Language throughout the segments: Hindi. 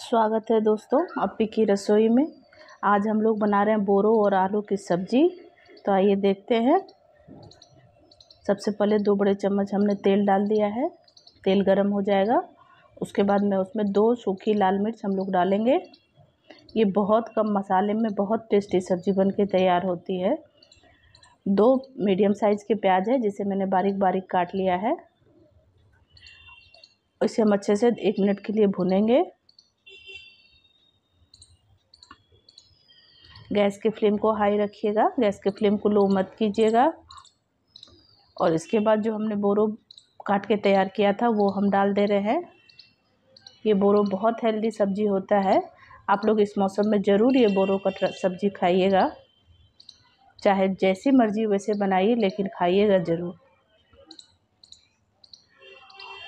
स्वागत है दोस्तों अपी की रसोई में आज हम लोग बना रहे हैं बोरो और आलू की सब्ज़ी तो आइए देखते हैं सबसे पहले दो बड़े चम्मच हमने तेल डाल दिया है तेल गरम हो जाएगा उसके बाद में उसमें दो सूखी लाल मिर्च हम लोग डालेंगे ये बहुत कम मसाले में बहुत टेस्टी सब्ज़ी बन के तैयार होती है दो मीडियम साइज़ के प्याज है जिसे मैंने बारीक बारीक काट लिया है इसे हम अच्छे से एक मिनट के लिए भुनेंगे गैस के फ्लेम को हाई रखिएगा गैस के फ्लेम को लो मत कीजिएगा और इसके बाद जो हमने बोरो काट के तैयार किया था वो हम डाल दे रहे हैं ये बोरो बहुत हेल्दी सब्जी होता है आप लोग इस मौसम में ज़रूर ये बोरो का सब्जी खाइएगा चाहे जैसी मर्जी वैसे बनाइए लेकिन खाइएगा ज़रूर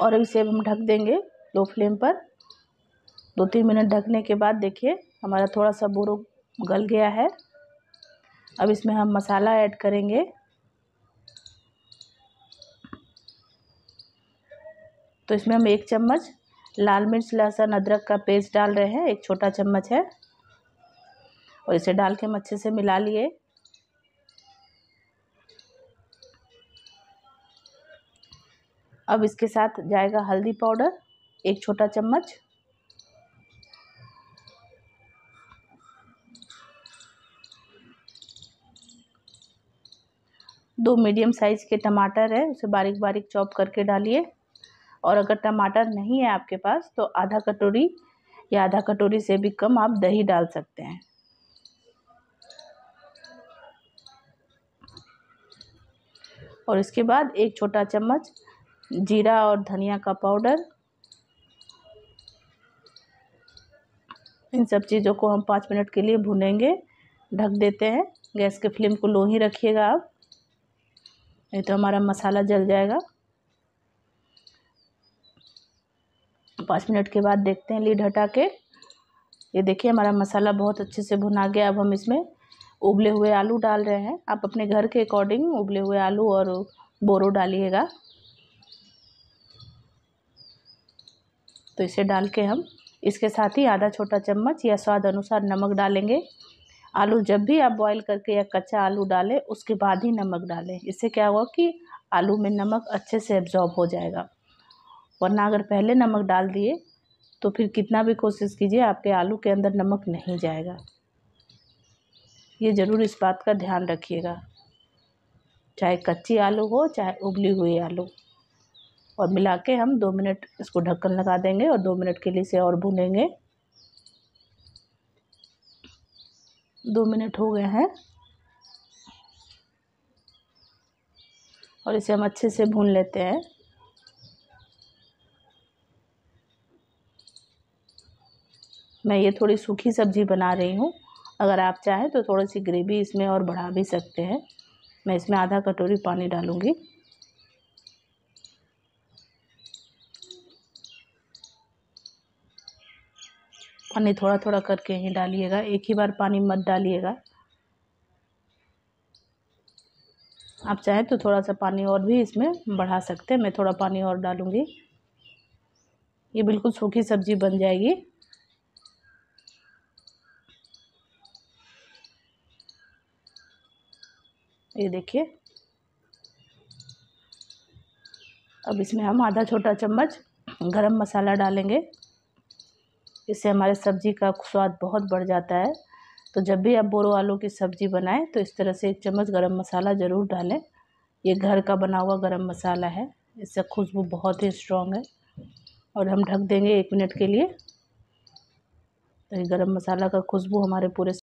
और इसे हम ढक देंगे लो फ्लेम पर दो तीन मिनट ढकने के बाद देखिए हमारा थोड़ा सा बोरो गल गया है अब इसमें हम मसाला ऐड करेंगे तो इसमें हम एक चम्मच लाल मिर्च लहसुन अदरक का पेस्ट डाल रहे हैं एक छोटा चम्मच है और इसे डाल के हम अच्छे से मिला लिए अब इसके साथ जाएगा हल्दी पाउडर एक छोटा चम्मच दो मीडियम साइज़ के टमाटर है उसे बारीक बारीक चॉप करके डालिए और अगर टमाटर नहीं है आपके पास तो आधा कटोरी या आधा कटोरी से भी कम आप दही डाल सकते हैं और इसके बाद एक छोटा चम्मच जीरा और धनिया का पाउडर इन सब चीज़ों को हम पाँच मिनट के लिए भुनेंगे ढक देते हैं गैस के फ्लेम को लो ही रखिएगा आप नहीं तो हमारा मसाला जल जाएगा पाँच मिनट के बाद देखते हैं लीड हटा के ये देखिए हमारा मसाला बहुत अच्छे से भुना गया अब हम इसमें उबले हुए आलू डाल रहे हैं आप अपने घर के अकॉर्डिंग उबले हुए आलू और बोरो डालिएगा तो इसे डाल के हम इसके साथ ही आधा छोटा चम्मच या स्वाद अनुसार नमक डालेंगे आलू जब भी आप बॉईल करके या कच्चा आलू डालें उसके बाद ही नमक डालें इससे क्या होगा कि आलू में नमक अच्छे से एब्जॉर्ब हो जाएगा वरना अगर पहले नमक डाल दिए तो फिर कितना भी कोशिश कीजिए आपके आलू के अंदर नमक नहीं जाएगा ये ज़रूर इस बात का ध्यान रखिएगा चाहे कच्ची आलू हो चाहे उबली हुई आलू और मिला के हम दो मिनट इसको ढक्कन लगा देंगे और दो मिनट के लिए इसे और भूनेंगे दो मिनट हो गए हैं और इसे हम अच्छे से भून लेते हैं मैं ये थोड़ी सूखी सब्ज़ी बना रही हूँ अगर आप चाहें तो थोड़ी सी ग्रेवी इसमें और बढ़ा भी सकते हैं मैं इसमें आधा कटोरी पानी डालूँगी पानी थोड़ा थोड़ा करके ही डालिएगा एक ही बार पानी मत डालिएगा आप चाहें तो थोड़ा सा पानी और भी इसमें बढ़ा सकते हैं मैं थोड़ा पानी और डालूँगी ये बिल्कुल सूखी सब्ज़ी बन जाएगी ये देखिए अब इसमें हम आधा छोटा चम्मच गरम मसाला डालेंगे इससे हमारे सब्ज़ी का स्वाद बहुत बढ़ जाता है तो जब भी आप बोरो आलू की सब्ज़ी बनाएं तो इस तरह से एक चम्मच गरम मसाला ज़रूर डालें ये घर का बना हुआ गरम मसाला है इससे खुशबू बहुत ही स्ट्रॉन्ग है और हम ढक देंगे एक मिनट के लिए तो ये गरम मसाला का खुशबू हमारे पूरे